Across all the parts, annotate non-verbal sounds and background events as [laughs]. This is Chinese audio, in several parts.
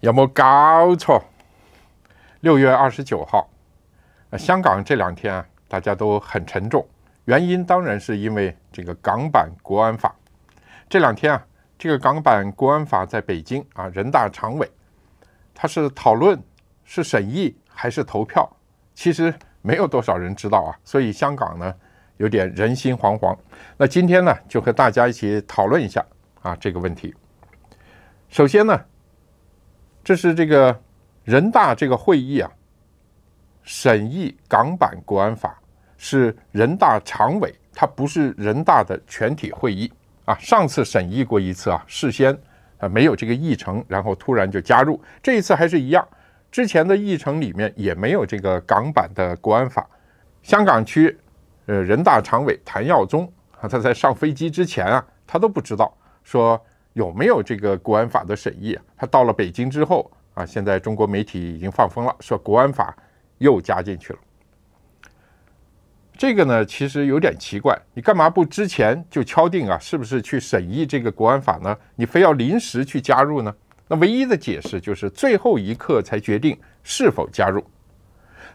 有冇搞错？六月二十九号，香港这两天啊，大家都很沉重。原因当然是因为这个港版国安法。这两天啊，这个港版国安法在北京啊，人大常委他是讨论、是审议还是投票，其实没有多少人知道啊。所以香港呢？有点人心惶惶，那今天呢，就和大家一起讨论一下啊这个问题。首先呢，这是这个人大这个会议啊，审议港版国安法是人大常委，它不是人大的全体会议啊。上次审议过一次啊，事先啊没有这个议程，然后突然就加入，这一次还是一样，之前的议程里面也没有这个港版的国安法，香港区。呃，人大常委谭耀宗啊，他在上飞机之前啊，他都不知道说有没有这个国安法的审议啊。他到了北京之后啊，现在中国媒体已经放风了，说国安法又加进去了。这个呢，其实有点奇怪，你干嘛不之前就敲定啊？是不是去审议这个国安法呢？你非要临时去加入呢？那唯一的解释就是最后一刻才决定是否加入。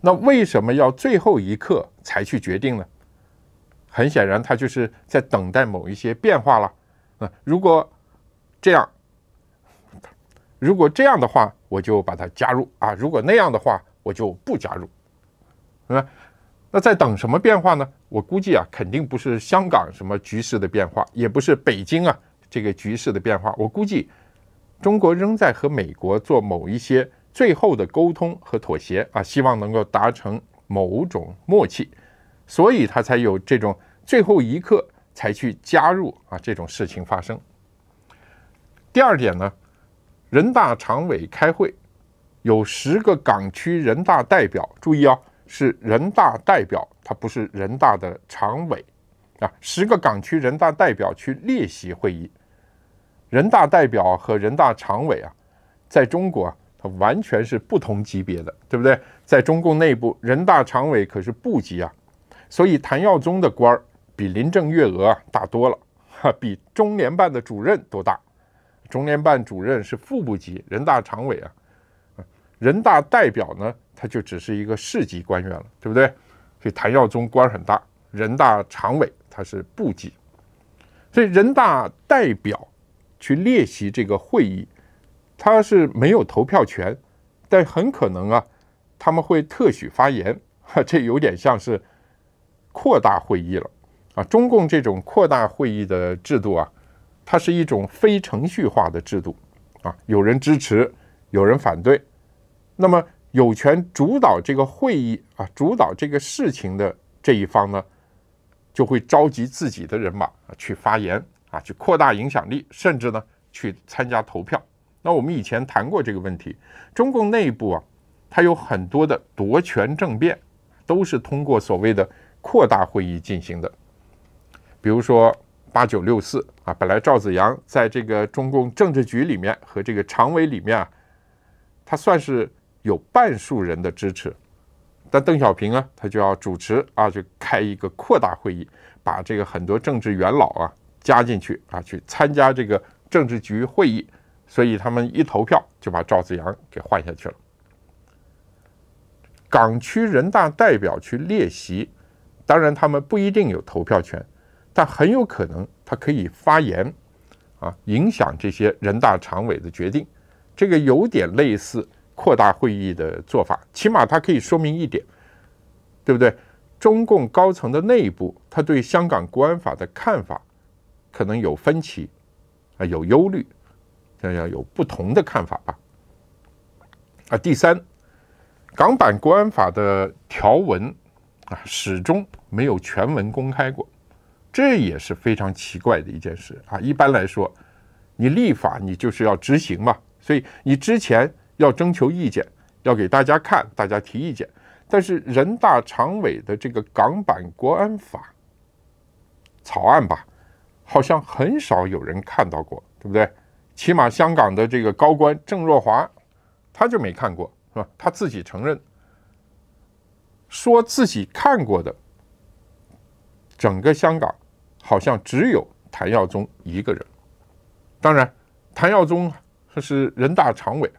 那为什么要最后一刻才去决定呢？很显然，他就是在等待某一些变化了啊！如果这样，如果这样的话，我就把它加入啊；如果那样的话，我就不加入，明那在等什么变化呢？我估计啊，肯定不是香港什么局势的变化，也不是北京啊这个局势的变化。我估计，中国仍在和美国做某一些最后的沟通和妥协啊，希望能够达成某种默契。所以他才有这种最后一刻才去加入啊这种事情发生。第二点呢，人大常委开会，有十个港区人大代表，注意啊，是人大代表，他不是人大的常委，啊，十个港区人大代表去列席会议。人大代表和人大常委啊，在中国啊，它完全是不同级别的，对不对？在中共内部，人大常委可是部级啊。所以谭耀宗的官儿比林郑月娥大多了，[laughs] 哈，比中联办的主任都大。中联办主任是副部级，人大常委啊，人大代表呢，他就只是一个市级官员了，对不对？所以谭耀宗官很大，人大常委他是部级，所以人大代表去列席这个会议，他是没有投票权，但很可能啊，他们会特许发言，哈，这有点像是。扩大会议了，啊，中共这种扩大会议的制度啊，它是一种非程序化的制度，啊，有人支持，有人反对，那么有权主导这个会议啊，主导这个事情的这一方呢，就会召集自己的人马啊去发言啊，去扩大影响力，甚至呢去参加投票。那我们以前谈过这个问题，中共内部啊，它有很多的夺权政变，都是通过所谓的。扩大会议进行的，比如说八九六四啊，本来赵子阳在这个中共政治局里面和这个常委里面啊，他算是有半数人的支持，但邓小平啊，他就要主持啊，就开一个扩大会议，把这个很多政治元老啊加进去啊，去参加这个政治局会议，所以他们一投票就把赵子阳给换下去了。港区人大代表去列席。当然，他们不一定有投票权，但很有可能他可以发言，啊，影响这些人大常委的决定。这个有点类似扩大会议的做法，起码它可以说明一点，对不对？中共高层的内部，他对香港国安法的看法可能有分歧，啊，有忧虑，这样有不同的看法吧。啊，第三，港版国安法的条文。啊，始终没有全文公开过，这也是非常奇怪的一件事啊。一般来说，你立法你就是要执行嘛，所以你之前要征求意见，要给大家看，大家提意见。但是人大常委的这个港版国安法草案吧，好像很少有人看到过，对不对？起码香港的这个高官郑若骅他就没看过，是吧？他自己承认。说自己看过的整个香港，好像只有谭耀宗一个人。当然，谭耀宗他是人大常委，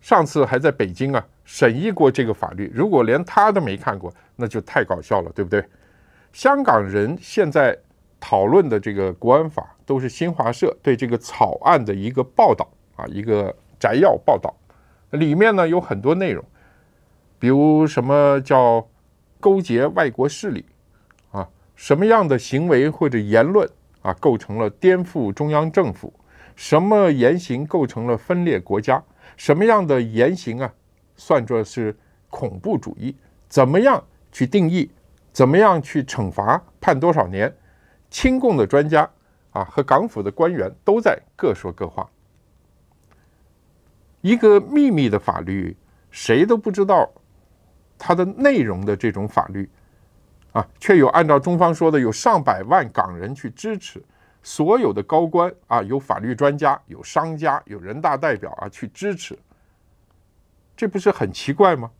上次还在北京啊审议过这个法律。如果连他都没看过，那就太搞笑了，对不对？香港人现在讨论的这个国安法，都是新华社对这个草案的一个报道啊，一个摘要报道，里面呢有很多内容。比如什么叫勾结外国势力啊？什么样的行为或者言论啊，构成了颠覆中央政府？什么言行构成了分裂国家？什么样的言行啊，算作是恐怖主义？怎么样去定义？怎么样去惩罚？判多少年？亲共的专家啊，和港府的官员都在各说各话。一个秘密的法律，谁都不知道。它的内容的这种法律，啊，却有按照中方说的，有上百万港人去支持，所有的高官啊，有法律专家，有商家，有人大代表啊，去支持，这不是很奇怪吗？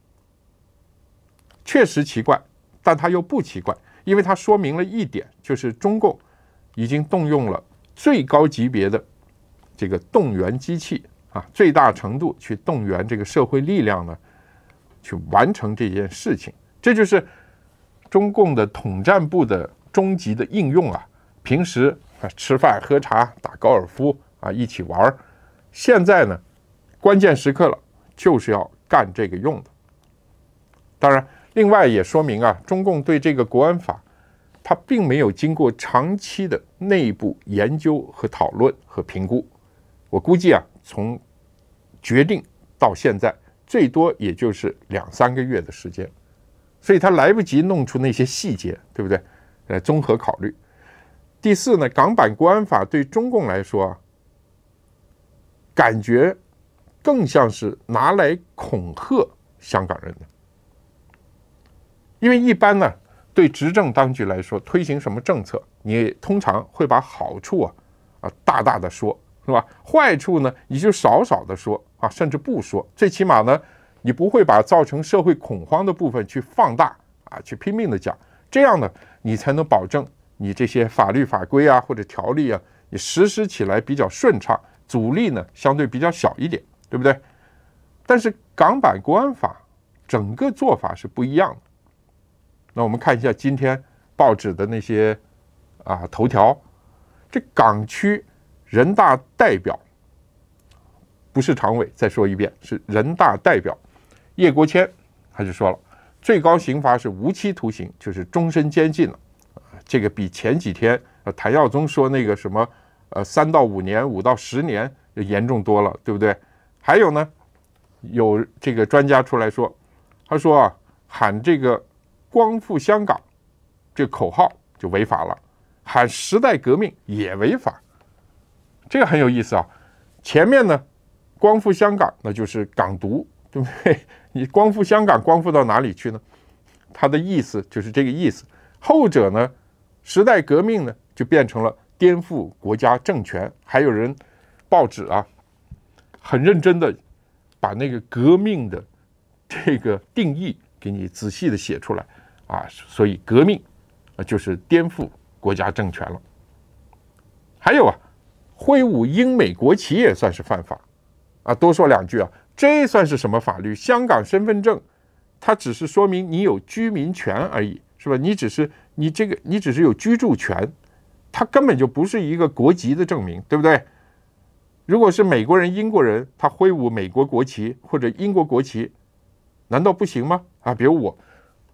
确实奇怪，但它又不奇怪，因为它说明了一点，就是中共已经动用了最高级别的这个动员机器啊，最大程度去动员这个社会力量呢。去完成这件事情，这就是中共的统战部的终极的应用啊！平时啊吃饭喝茶打高尔夫啊一起玩，现在呢关键时刻了，就是要干这个用的。当然，另外也说明啊，中共对这个国安法，它并没有经过长期的内部研究和讨论和评估。我估计啊，从决定到现在。最多也就是两三个月的时间，所以他来不及弄出那些细节，对不对？呃，综合考虑。第四呢，港版国安法对中共来说啊，感觉更像是拿来恐吓香港人的，因为一般呢，对执政当局来说，推行什么政策，你通常会把好处啊，啊，大大的说。是吧？坏处呢？你就少少的说啊，甚至不说。最起码呢，你不会把造成社会恐慌的部分去放大啊，去拼命的讲。这样呢，你才能保证你这些法律法规啊或者条例啊，你实施起来比较顺畅，阻力呢相对比较小一点，对不对？但是港版国安法整个做法是不一样的。那我们看一下今天报纸的那些啊头条，这港区。人大代表不是常委。再说一遍，是人大代表叶国谦，他就说了：最高刑罚是无期徒刑，就是终身监禁了。这个比前几天呃谭耀宗说那个什么呃三到五年、五到十年严重多了，对不对？还有呢，有这个专家出来说，他说啊，喊这个“光复香港”这口号就违法了，喊“时代革命”也违法。这个很有意思啊，前面呢，光复香港，那就是港独，对不对？你光复香港，光复到哪里去呢？它的意思就是这个意思。后者呢，时代革命呢，就变成了颠覆国家政权。还有人报纸啊，很认真的把那个革命的这个定义给你仔细的写出来啊，所以革命啊就是颠覆国家政权了。还有啊。挥舞英美国旗也算是犯法，啊，多说两句啊，这算是什么法律？香港身份证，它只是说明你有居民权而已，是吧？你只是你这个，你只是有居住权，它根本就不是一个国籍的证明，对不对？如果是美国人、英国人，他挥舞美国国旗或者英国国旗，难道不行吗？啊，比如我，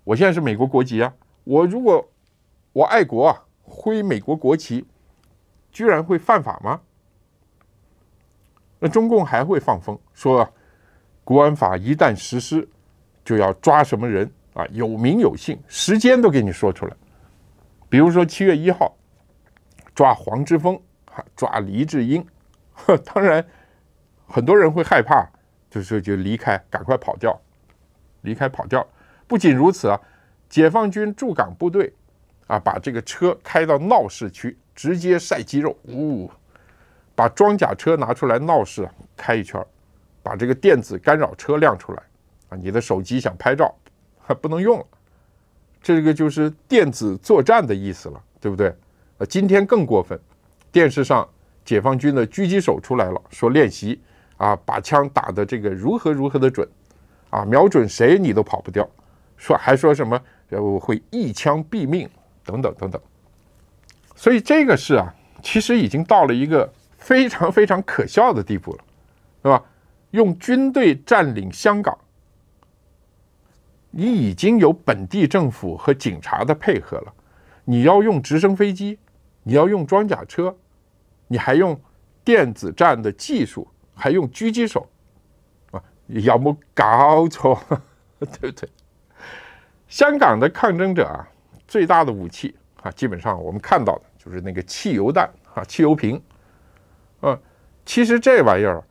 我现在是美国国籍啊，我如果我爱国啊，挥美国国旗。居然会犯法吗？那中共还会放风说，国安法一旦实施，就要抓什么人啊？有名有姓，时间都给你说出来，比如说七月一号，抓黄之锋，抓黎智英。呵，[laughs] 当然，很多人会害怕，就是就离开，赶快跑掉，离开跑掉。不仅如此啊，解放军驻港部队，啊，把这个车开到闹市区。直接晒肌肉，呜，把装甲车拿出来闹事，开一圈把这个电子干扰车亮出来，啊，你的手机想拍照还不能用了，这个就是电子作战的意思了，对不对？呃，今天更过分，电视上解放军的狙击手出来了，说练习，啊，把枪打的这个如何如何的准，啊，瞄准谁你都跑不掉，说还说什么我会一枪毙命等等等等。所以这个事啊，其实已经到了一个非常非常可笑的地步了，对吧？用军队占领香港，你已经有本地政府和警察的配合了，你要用直升飞机，你要用装甲车，你还用电子战的技术，还用狙击手，啊，要么搞错，对不对？香港的抗争者啊，最大的武器。啊，基本上我们看到的就是那个汽油弹啊，汽油瓶啊。其实这玩意儿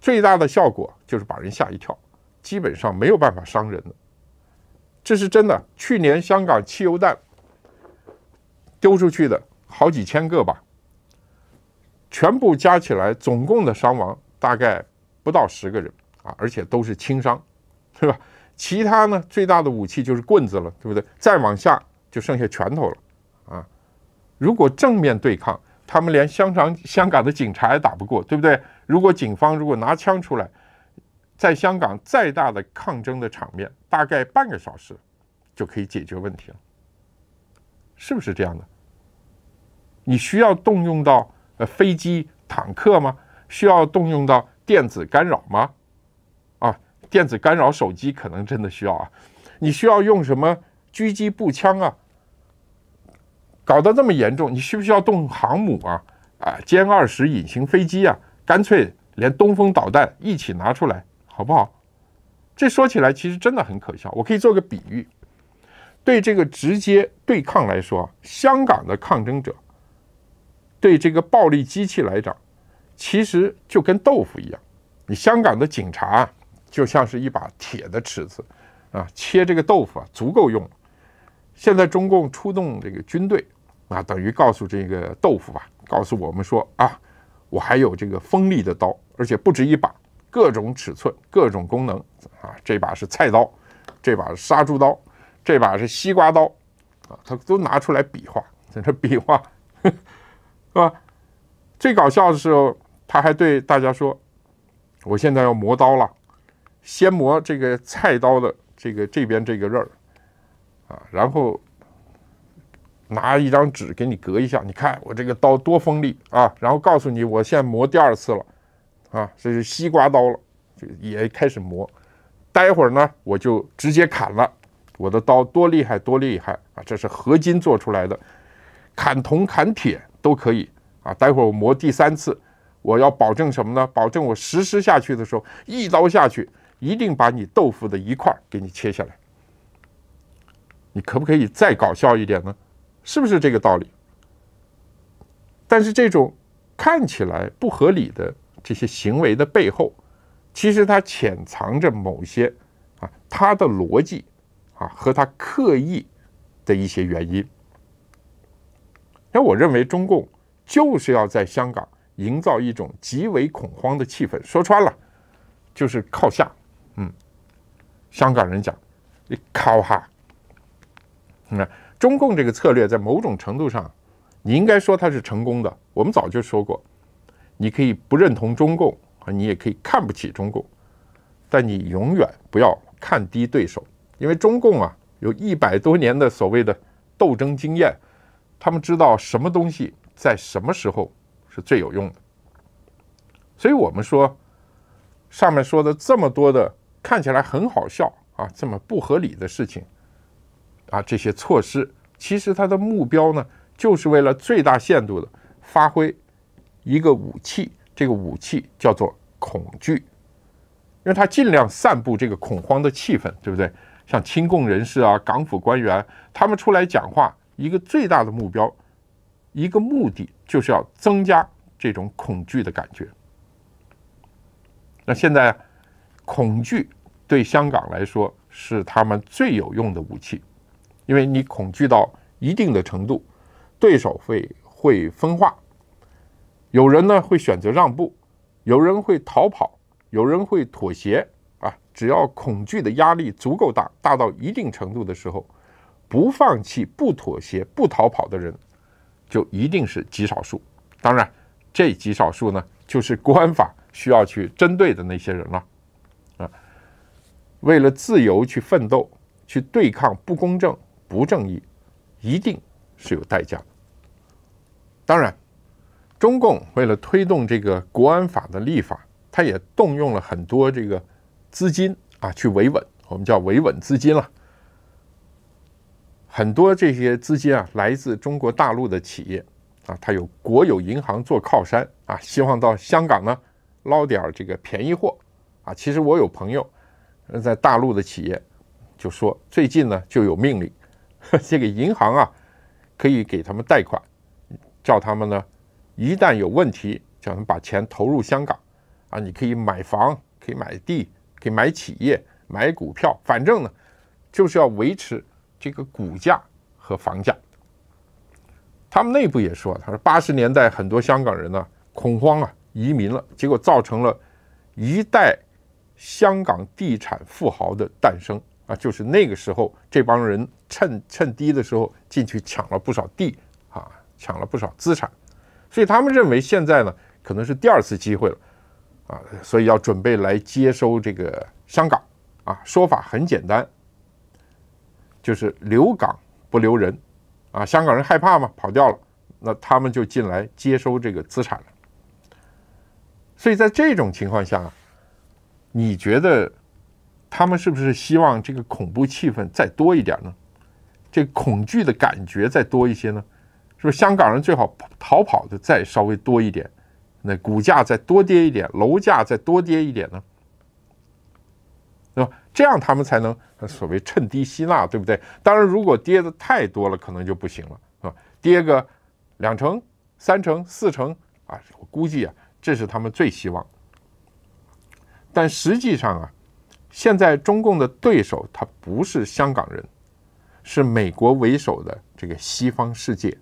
最大的效果就是把人吓一跳，基本上没有办法伤人的。这是真的。去年香港汽油弹丢出去的好几千个吧，全部加起来总共的伤亡大概不到十个人啊，而且都是轻伤，是吧？其他呢，最大的武器就是棍子了，对不对？再往下就剩下拳头了。啊，如果正面对抗，他们连香港香港的警察也打不过，对不对？如果警方如果拿枪出来，在香港再大的抗争的场面，大概半个小时就可以解决问题了，是不是这样的？你需要动用到呃飞机、坦克吗？需要动用到电子干扰吗？啊，电子干扰手机可能真的需要啊。你需要用什么狙击步枪啊？搞得这么严重，你需不需要动航母啊？啊，歼二十隐形飞机啊，干脆连东风导弹一起拿出来，好不好？这说起来其实真的很可笑。我可以做个比喻：对这个直接对抗来说，香港的抗争者对这个暴力机器来讲，其实就跟豆腐一样。你香港的警察就像是一把铁的尺子啊，切这个豆腐啊足够用了。现在中共出动这个军队。啊，等于告诉这个豆腐吧，告诉我们说啊，我还有这个锋利的刀，而且不止一把，各种尺寸，各种功能啊。这把是菜刀，这把是杀猪刀，这把是西瓜刀啊，他都拿出来比划，在这比划，[laughs] 是吧？最搞笑的时候，他还对大家说，我现在要磨刀了，先磨这个菜刀的这个这边这个刃儿啊，然后。拿一张纸给你隔一下，你看我这个刀多锋利啊！然后告诉你，我现在磨第二次了，啊，这是西瓜刀了，就也开始磨。待会儿呢，我就直接砍了，我的刀多厉害多厉害啊！这是合金做出来的，砍铜砍铁都可以啊。待会儿我磨第三次，我要保证什么呢？保证我实施下去的时候，一刀下去一定把你豆腐的一块给你切下来。你可不可以再搞笑一点呢？是不是这个道理？但是这种看起来不合理的这些行为的背后，其实它潜藏着某些啊，它的逻辑啊和它刻意的一些原因。那我认为中共就是要在香港营造一种极为恐慌的气氛，说穿了就是靠下。嗯，香港人讲你靠哈，你看。中共这个策略在某种程度上，你应该说它是成功的。我们早就说过，你可以不认同中共啊，你也可以看不起中共，但你永远不要看低对手，因为中共啊有一百多年的所谓的斗争经验，他们知道什么东西在什么时候是最有用的。所以我们说，上面说的这么多的看起来很好笑啊，这么不合理的事情。啊，这些措施其实它的目标呢，就是为了最大限度的发挥一个武器，这个武器叫做恐惧，因为他尽量散布这个恐慌的气氛，对不对？像亲共人士啊、港府官员，他们出来讲话，一个最大的目标，一个目的就是要增加这种恐惧的感觉。那现在，恐惧对香港来说是他们最有用的武器。因为你恐惧到一定的程度，对手会会分化，有人呢会选择让步，有人会逃跑，有人会妥协啊！只要恐惧的压力足够大，大到一定程度的时候，不放弃、不妥协、不逃跑的人，就一定是极少数。当然，这极少数呢，就是国安法需要去针对的那些人了啊！为了自由去奋斗，去对抗不公正。不正义，一定是有代价的。当然，中共为了推动这个国安法的立法，他也动用了很多这个资金啊，去维稳，我们叫维稳资金了。很多这些资金啊，来自中国大陆的企业啊，他有国有银行做靠山啊，希望到香港呢捞点这个便宜货啊。其实我有朋友在大陆的企业，就说最近呢就有命令。这 [laughs] 个银行啊，可以给他们贷款，叫他们呢，一旦有问题，叫他们把钱投入香港，啊，你可以买房，可以买地，可以买企业，买股票，反正呢，就是要维持这个股价和房价。他们内部也说，他说八十年代很多香港人呢恐慌啊，移民了，结果造成了，一代香港地产富豪的诞生。啊，就是那个时候，这帮人趁趁低的时候进去抢了不少地啊，抢了不少资产，所以他们认为现在呢，可能是第二次机会了，啊，所以要准备来接收这个香港啊。说法很简单，就是留港不留人，啊，香港人害怕嘛，跑掉了，那他们就进来接收这个资产了。所以在这种情况下，你觉得？他们是不是希望这个恐怖气氛再多一点呢？这恐惧的感觉再多一些呢？是不是香港人最好逃跑的再稍微多一点？那股价再多跌一点，楼价再多跌一点呢？对吧？这样他们才能所谓趁低吸纳，对不对？当然，如果跌的太多了，可能就不行了啊！跌个两成、三成、四成啊，我估计啊，这是他们最希望。但实际上啊。现在中共的对手，他不是香港人，是美国为首的这个西方世界。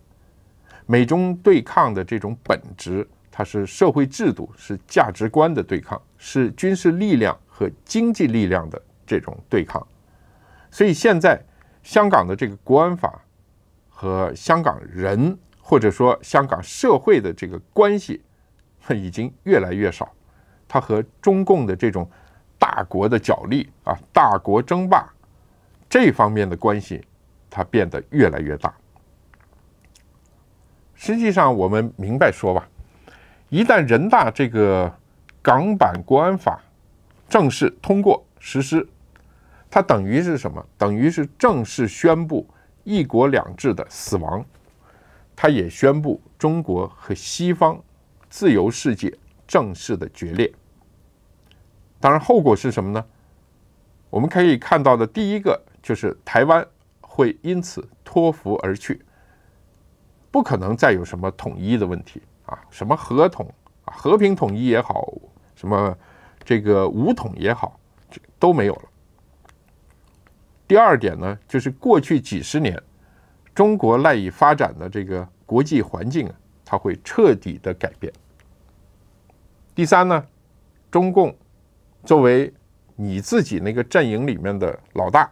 美中对抗的这种本质，它是社会制度、是价值观的对抗，是军事力量和经济力量的这种对抗。所以现在香港的这个国安法和香港人或者说香港社会的这个关系，已经越来越少。它和中共的这种。大国的角力啊，大国争霸这方面的关系，它变得越来越大。实际上，我们明白说吧，一旦人大这个港版国安法正式通过实施，它等于是什么？等于是正式宣布“一国两制”的死亡，它也宣布中国和西方自由世界正式的决裂。当然，后果是什么呢？我们可以看到的第一个就是台湾会因此脱福而去，不可能再有什么统一的问题啊，什么和统啊，和平统一也好，什么这个武统也好，这都没有了。第二点呢，就是过去几十年中国赖以发展的这个国际环境啊，它会彻底的改变。第三呢，中共。作为你自己那个阵营里面的老大，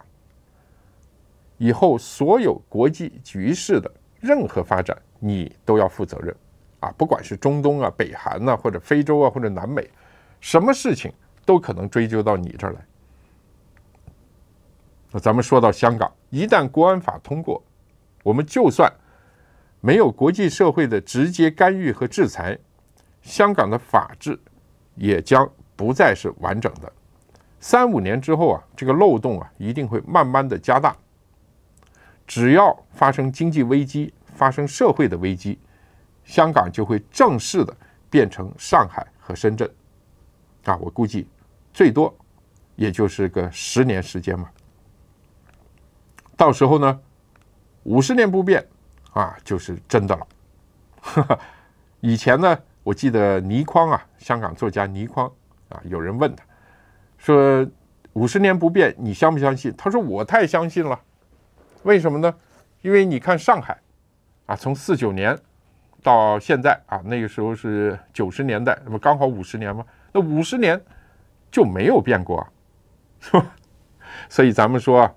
以后所有国际局势的任何发展，你都要负责任，啊，不管是中东啊、北韩呐，或者非洲啊，或者南美，什么事情都可能追究到你这儿来。那咱们说到香港，一旦国安法通过，我们就算没有国际社会的直接干预和制裁，香港的法治也将。不再是完整的，三五年之后啊，这个漏洞啊一定会慢慢的加大。只要发生经济危机，发生社会的危机，香港就会正式的变成上海和深圳，啊，我估计最多也就是个十年时间嘛。到时候呢，五十年不变啊，就是真的了。[laughs] 以前呢，我记得倪匡啊，香港作家倪匡。啊，有人问他，说五十年不变，你相不相信？他说我太相信了，为什么呢？因为你看上海，啊，从四九年到现在啊，那个时候是九十年代，那不刚好五十年吗？那五十年就没有变过，是吧？所以咱们说，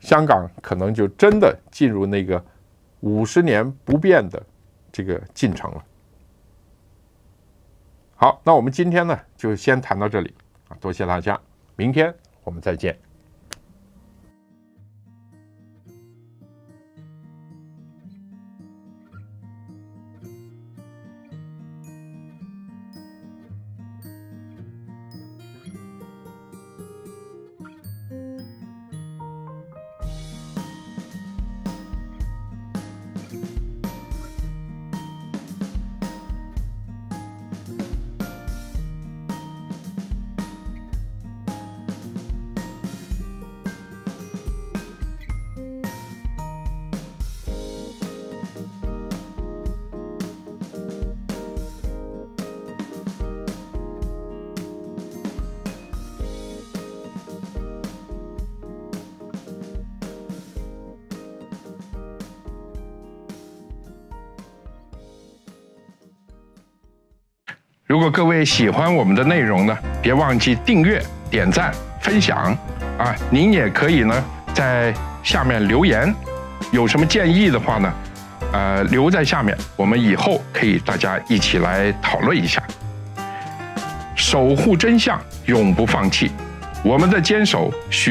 香港可能就真的进入那个五十年不变的这个进程了。好，那我们今天呢就先谈到这里啊，多谢大家，明天我们再见。如果各位喜欢我们的内容呢，别忘记订阅、点赞、分享啊！您也可以呢在下面留言，有什么建议的话呢，呃，留在下面，我们以后可以大家一起来讨论一下。守护真相，永不放弃，我们的坚守需要。